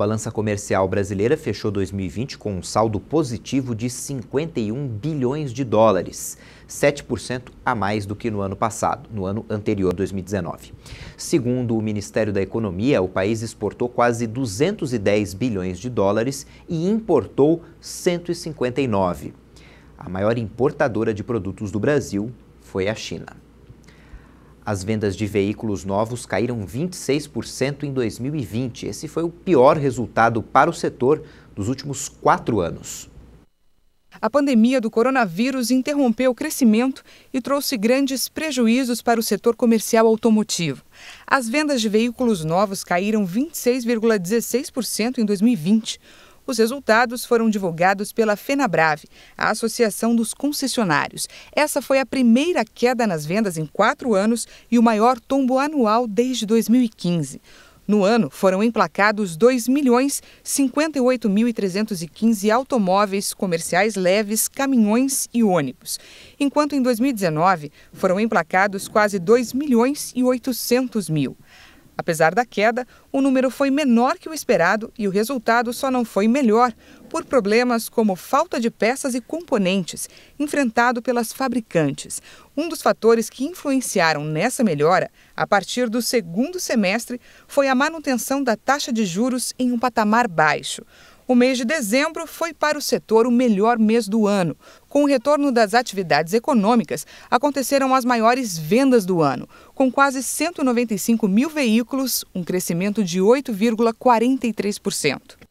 balança comercial brasileira fechou 2020 com um saldo positivo de 51 bilhões de dólares, 7% a mais do que no ano passado, no ano anterior, 2019. Segundo o Ministério da Economia, o país exportou quase 210 bilhões de dólares e importou 159. A maior importadora de produtos do Brasil foi a China. As vendas de veículos novos caíram 26% em 2020. Esse foi o pior resultado para o setor dos últimos quatro anos. A pandemia do coronavírus interrompeu o crescimento e trouxe grandes prejuízos para o setor comercial automotivo. As vendas de veículos novos caíram 26,16% em 2020. Os resultados foram divulgados pela FenaBrave, a Associação dos Concessionários. Essa foi a primeira queda nas vendas em quatro anos e o maior tombo anual desde 2015. No ano, foram emplacados 2 milhões automóveis comerciais leves, caminhões e ônibus, enquanto em 2019 foram emplacados quase 2 milhões e 800 mil. Apesar da queda, o número foi menor que o esperado e o resultado só não foi melhor por problemas como falta de peças e componentes enfrentado pelas fabricantes. Um dos fatores que influenciaram nessa melhora, a partir do segundo semestre, foi a manutenção da taxa de juros em um patamar baixo. O mês de dezembro foi para o setor o melhor mês do ano. Com o retorno das atividades econômicas, aconteceram as maiores vendas do ano, com quase 195 mil veículos, um crescimento de 8,43%.